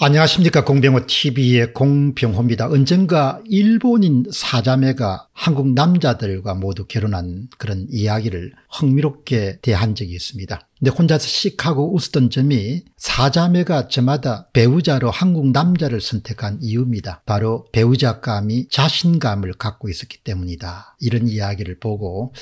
안녕하십니까 공병호 TV의 공병호입니다. 언젠가 일본인 사자매가 한국 남자들과 모두 결혼한 그런 이야기를 흥미롭게 대한 적이 있습니다. 근데 혼자서 씩하고 웃었던 점이 사자매가 저마다 배우자로 한국 남자를 선택한 이유입니다. 바로 배우자감이 자신감을 갖고 있었기 때문이다. 이런 이야기를 보고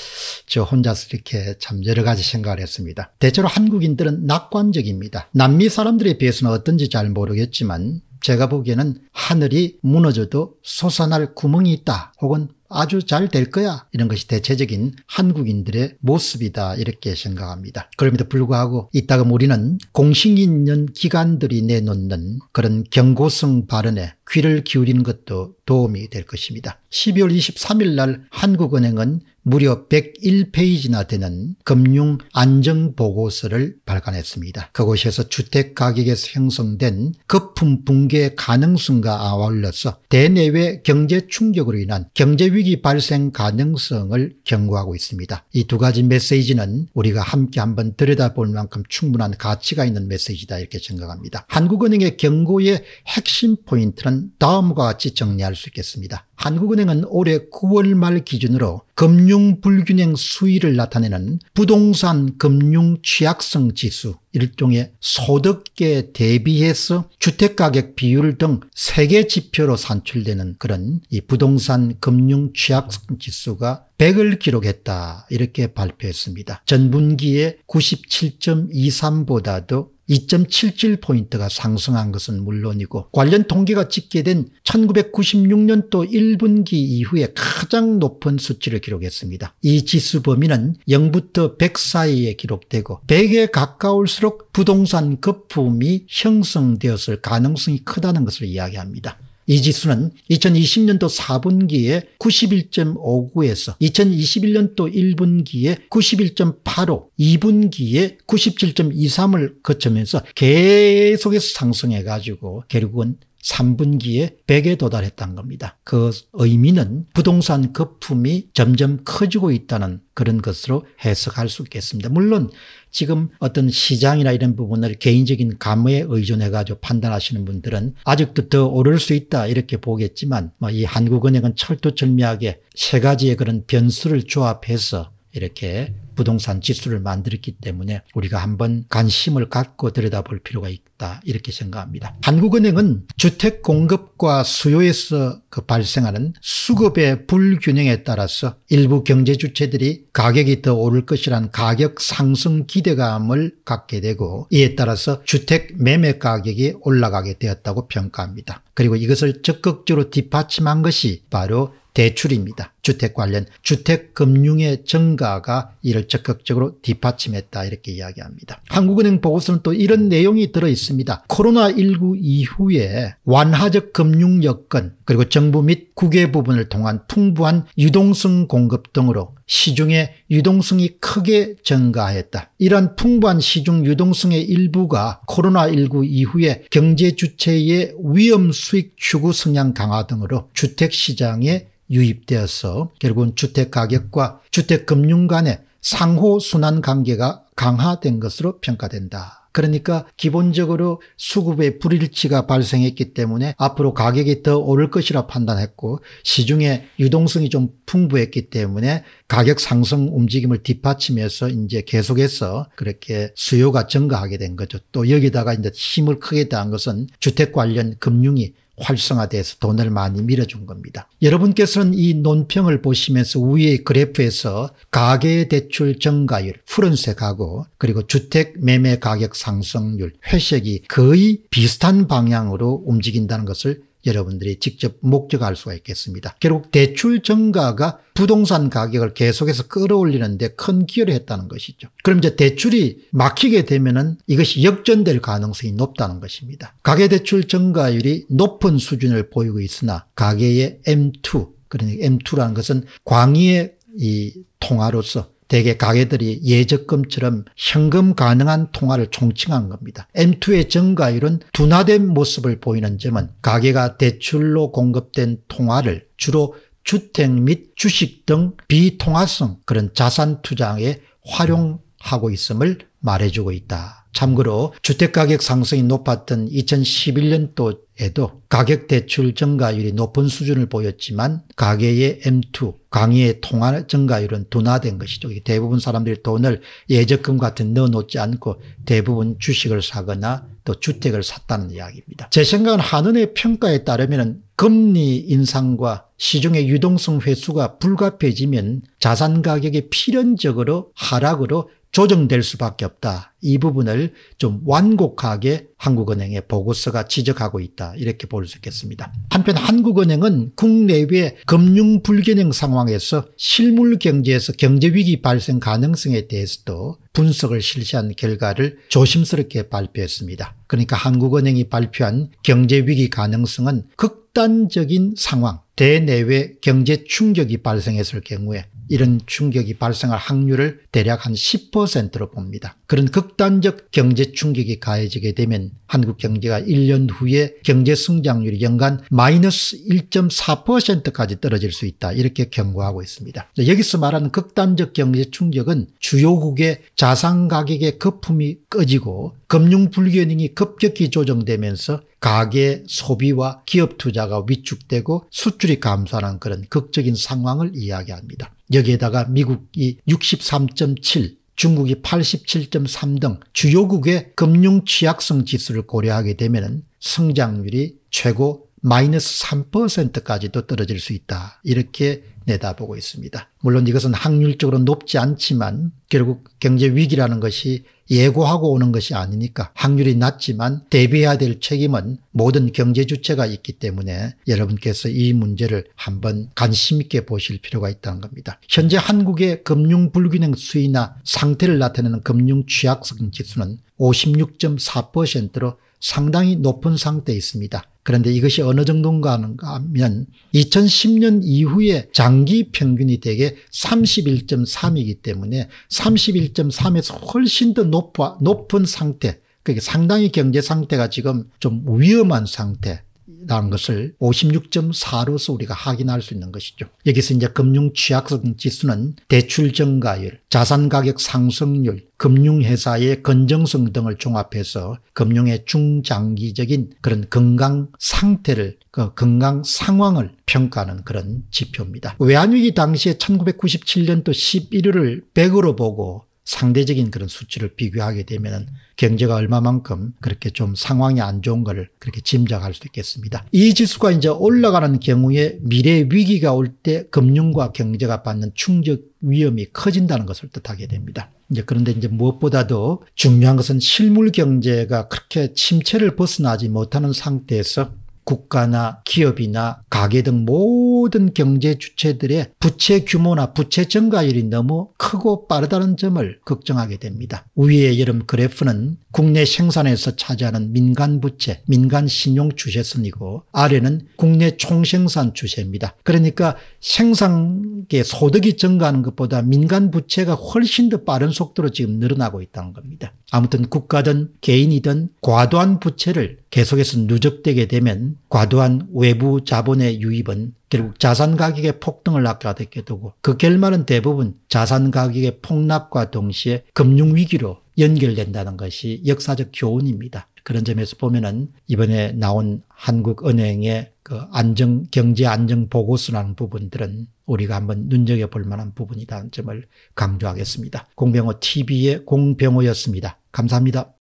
저 혼자서 이렇게 참 여러 가지 생각을 했습니다. 대체로 한국인들은 낙관적입니다. 남미 사람들에 비해서는 어떤지 잘 모르겠지만 제가 보기에는 하늘이 무너져도 솟아날 구멍이 있다 혹은 아주 잘 될 거야 이런 것이 대체적인 한국인들의 모습이다 이렇게 생각합니다. 그럼에도 불구하고 이따금 우리는 공식 인연 기관들이 내놓는 그런 경고성 발언에 귀를 기울이는 것도 도움이 될 것입니다. 12월 23일 날 한국은행은 무려 101페이지나 되는 금융 안정보고서를 발간했습니다. 그곳에서 주택가격에서 형성된 거품 붕괴 가능성과 아울러서 대내외 경제 충격으로 인한 경제위기 발생 가능성을 경고하고 있습니다. 이 두 가지 메시지는 우리가 함께 한번 들여다볼 만큼 충분한 가치가 있는 메시지다 이렇게 생각합니다. 한국은행의 경고의 핵심 포인트는 다음과 같이 정리할 수 있겠습니다. 한국은행은 올해 9월 말 기준으로 금융 불균형 수위를 나타내는 부동산 금융 취약성 지수 일종의 소득계 대비해서 주택가격 비율 등3개 지표로 산출되는 그런 이 부동산 금융 취약성 지수가 100을 기록했다 이렇게 발표했습니다. 전분기에 97.23보다도 2.77포인트가 상승한 것은 물론이고 관련 통계가 집계된 1996년도 1분기 이후에 가장 높은 수치를 기록했습니다. 이 지수 범위는 0부터 100 사이에 기록되고 100에 가까울수록 부동산 거품이 형성되었을 가능성이 크다는 것을 이야기합니다. 이 지수는 2020년도 4분기에 91.59에서 2021년도 1분기에 91.85, 2분기에 97.23을 거치면서 계속해서 상승해가지고 결국은 3분기에 100에 도달했다는 겁니다. 그 의미는 부동산 거품이 점점 커지고 있다는 그런 것으로 해석할 수 있겠습니다. 물론 지금 어떤 시장이나 이런 부분을 개인적인 감에 의존해가지고 판단하시는 분들은 아직도 더 오를 수 있다 이렇게 보겠지만 뭐 이 한국은행은 철두철미하게 세 가지의 그런 변수를 조합해서 이렇게 부동산 지수를 만들었기 때문에 우리가 한번 관심을 갖고 들여다볼 필요가 있다 이렇게 생각합니다. 한국은행은 주택 공급과 수요에서 그 발생하는 수급의 불균형에 따라서 일부 경제 주체들이 가격이 더 오를 것이란 가격 상승 기대감을 갖게 되고 이에 따라서 주택 매매 가격이 올라가게 되었다고 평가합니다. 그리고 이것을 적극적으로 뒷받침한 것이 바로 대출입니다. 주택 관련 주택금융의 증가가 이를 적극적으로 뒷받침했다 이렇게 이야기합니다. 한국은행 보고서는 또 이런 내용이 들어있습니다. 코로나19 이후에 완화적 금융 여건 그리고 정부 및 국외 부분을 통한 풍부한 유동성 공급 등으로 시중의 유동성이 크게 증가했다. 이런 풍부한 시중 유동성의 일부가 코로나19 이후에 경제 주체의 위험 수익 추구 성향 강화 등으로 주택시장에 유입되어서 결국은 주택가격과 주택금융 간의 상호 순환 관계가 강화된 것으로 평가된다. 그러니까 기본적으로 수급의 불일치가 발생했기 때문에 앞으로 가격이 더 오를 것이라 판단했고 시중에 유동성이 좀 풍부했기 때문에 가격 상승 움직임을 뒷받침해서 이제 계속해서 그렇게 수요가 증가하게 된 거죠. 또 여기다가 이제 힘을 크게 대한 것은 주택 관련 금융이 활성화돼서 돈을 많이 밀어준 겁니다. 여러분께서는 이 논평을 보시면서 위의 그래프에서 가계대출 증가율, 푸른색하고 그리고 주택 매매 가격 상승률, 회색이 거의 비슷한 방향으로 움직인다는 것을 여러분들이 직접 목적할 수가 있겠습니다. 결국 대출 증가가 부동산 가격을 계속해서 끌어올리는데 큰 기여를 했다는 것이죠. 그럼 이제 대출이 막히게 되면은 이것이 역전될 가능성이 높다는 것입니다. 가계대출 증가율이 높은 수준을 보이고 있으나 가계의 M2, 그러니까 M2라는 것은 광의의 이 통화로서 대개 가게들이 예적금처럼 현금 가능한 통화를 총칭한 겁니다. M2의 증가율은 둔화된 모습을 보이는 점은 가게가 대출로 공급된 통화를 주로 주택 및 주식 등 비통화성 그런 자산 투자에 활용하고 있음을 말해주고 있다. 참고로 주택가격 상승이 높았던 2011년도에도 가격 대출 증가율이 높은 수준을 보였지만 가계의 M2, 강의의 통화 증가율은 둔화된 것이죠. 대부분 사람들이 돈을 예적금 같은 넣어놓지 않고 대부분 주식을 사거나 또 주택을 샀다는 이야기입니다. 제 생각은 한은의 평가에 따르면 금리 인상과 시중의 유동성 회수가 불가피해지면 자산 가격이 필연적으로 하락으로 조정될 수밖에 없다. 이 부분을 좀 완곡하게 한국은행의 보고서가 지적하고 있다. 이렇게 볼 수 있겠습니다. 한편 한국은행은 국내외 금융 불균형 상황에서 실물 경제에서 경제 위기 발생 가능성에 대해서도 분석을 실시한 결과를 조심스럽게 발표했습니다. 그러니까 한국은행이 발표한 경제 위기 가능성은 극단적인 상황, 대내외 경제 충격이 발생했을 경우에 이런 충격이 발생할 확률을 대략 한 10%로 봅니다. 그런 극단적 경제 충격이 가해지게 되면 한국 경제가 1년 후에 경제 성장률이 연간 마이너스 1.4%까지 떨어질 수 있다. 이렇게 경고하고 있습니다. 여기서 말하는 극단적 경제 충격은 주요국의 자산 가격의 거품이 꺼지고 금융 불균형이 급격히 조정되면서 가계 소비와 기업 투자가 위축되고 수출이 감소하는 그런 극적인 상황을 이야기합니다. 여기에다가 미국이 63.7 중국이 87.3 등 주요국의 금융 취약성 지수를 고려하게 되면 성장률이 최고 마이너스 3%까지도 떨어질 수 있다. 이렇게 내다보고 있습니다. 물론 이것은 확률적으로 높지 않지만 결국 경제 위기라는 것이 예고하고 오는 것이 아니니까 확률이 낮지만 대비해야 될 책임은 모든 경제 주체가 있기 때문에 여러분께서 이 문제를 한번 관심 있게 보실 필요가 있다는 겁니다. 현재 한국의 금융 불균형 수위나 상태를 나타내는 금융 취약성 지수는 56.4%로 상당히 높은 상태에 있습니다. 그런데 이것이 어느 정도인가 하면 2010년 이후에 장기 평균이 대개 31.3이기 때문에 31.3에서 훨씬 더 높아, 높은 상태 그게 상당히 경제 상태가 지금 좀 위험한 상태 라는 것을 56.4로서 우리가 확인할 수 있는 것이죠. 여기서 이제 금융 취약성 지수는 대출 증가율, 자산 가격 상승률, 금융회사의 건정성 등을 종합해서 금융의 중장기적인 그런 건강 상태를 그 건강 상황을 평가하는 그런 지표입니다. 외환위기 당시에 1997년도 11월을 100으로 보고 상대적인 그런 수치를 비교하게 되면 경제가 얼마만큼 그렇게 좀 상황이 안 좋은 걸 그렇게 짐작할 수 있겠습니다. 이 지수가 이제 올라가는 경우에 미래 위기가 올 때 금융과 경제가 받는 충격 위험이 커진다는 것을 뜻하게 됩니다. 이제 그런데 이제 무엇보다도 중요한 것은 실물 경제가 그렇게 침체를 벗어나지 못하는 상태에서 국가나 기업이나 가계 등 모든 경제 주체들의 부채 규모나 부채 증가율이 너무 크고 빠르다는 점을 걱정하게 됩니다. 위의 여름 그래프는 국내 생산에서 차지하는 민간 부채, 민간 신용 주세선이고 아래는 국내 총생산 주세입니다. 그러니까 생산계 소득이 증가하는 것보다 민간 부채가 훨씬 더 빠른 속도로 지금 늘어나고 있다는 겁니다. 아무튼 국가든 개인이든 과도한 부채를 계속해서 누적되게 되면 과도한 외부 자본의 유입은 결국 자산 가격의 폭등을 아까게 되고 그 결말은 대부분 자산 가격의 폭락과 동시에 금융위기로 연결된다는 것이 역사적 교훈입니다. 그런 점에서 보면은 이번에 나온 한국은행의 그 안정, 경제 안정 보고서라는 부분들은 우리가 한번 눈여겨볼 만한 부분이라는 점을 강조하겠습니다. 공병호 TV의 공병호였습니다. 감사합니다.